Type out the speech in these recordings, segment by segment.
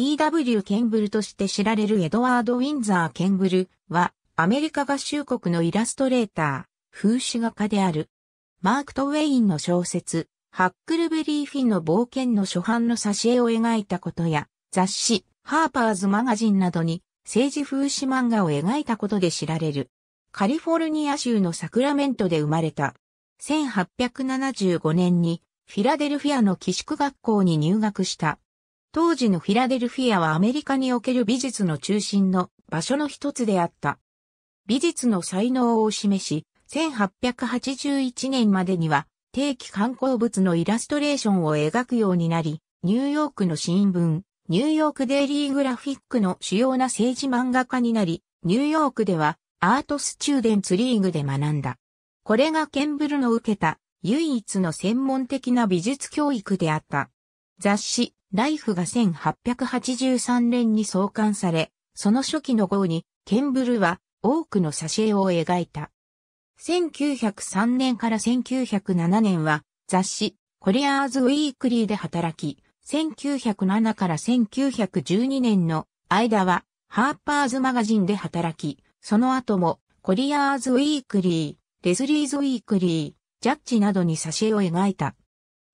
E.W. ケンブルとして知られるエドワード・ウィンザー・ケンブルは、アメリカ合衆国のイラストレーター、風刺画家である。マーク・トウェインの小説、ハックルベリー・フィンの冒険の初版の挿絵を描いたことや、雑誌、ハーパーズ・マガジンなどに、政治風刺漫画を描いたことで知られる。カリフォルニア州のサクラメントで生まれた。1875年に、フィラデルフィアの寄宿学校に入学した。当時のフィラデルフィアはアメリカにおける美術の中心の場所の一つであった。美術の才能を示し、1881年までには定期観光物のイラストレーションを描くようになり、ニューヨークの新聞、ニューヨークデイリーグラフィックの主要な政治漫画家になり、ニューヨークではアートスチューデンツリーグで学んだ。これがケンブルの受けた唯一の専門的な美術教育であった。雑誌、ライフが1883年に創刊され、その初期の号に、ケンブルは多くの挿絵を描いた。1903年から1907年は雑誌コリアーズ・ウィークリーで働き、1907から1912年の間はハーパーズ・マガジンで働き、その後もコリアーズ・ウィークリー、レズリーズ・ウィークリー、ジャッジなどに挿絵を描いた。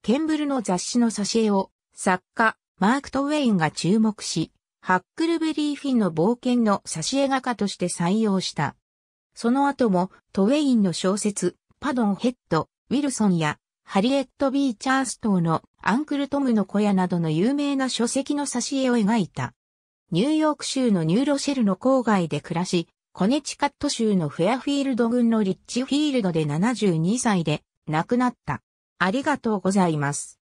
ケンブルの雑誌の挿絵を作家、マーク・トウェインが注目し、ハックルベリー・フィンの冒険の挿絵画家として採用した。その後も、トウェインの小説、パドン・ヘッド、ウィルソンや、ハリエット・ビーチャース等のアンクル・トムの小屋などの有名な書籍の挿絵を描いた。ニューヨーク州のニューロシェルの郊外で暮らし、コネチカット州のフェアフィールド郡のリッチフィールドで72歳で亡くなった。ありがとうございます。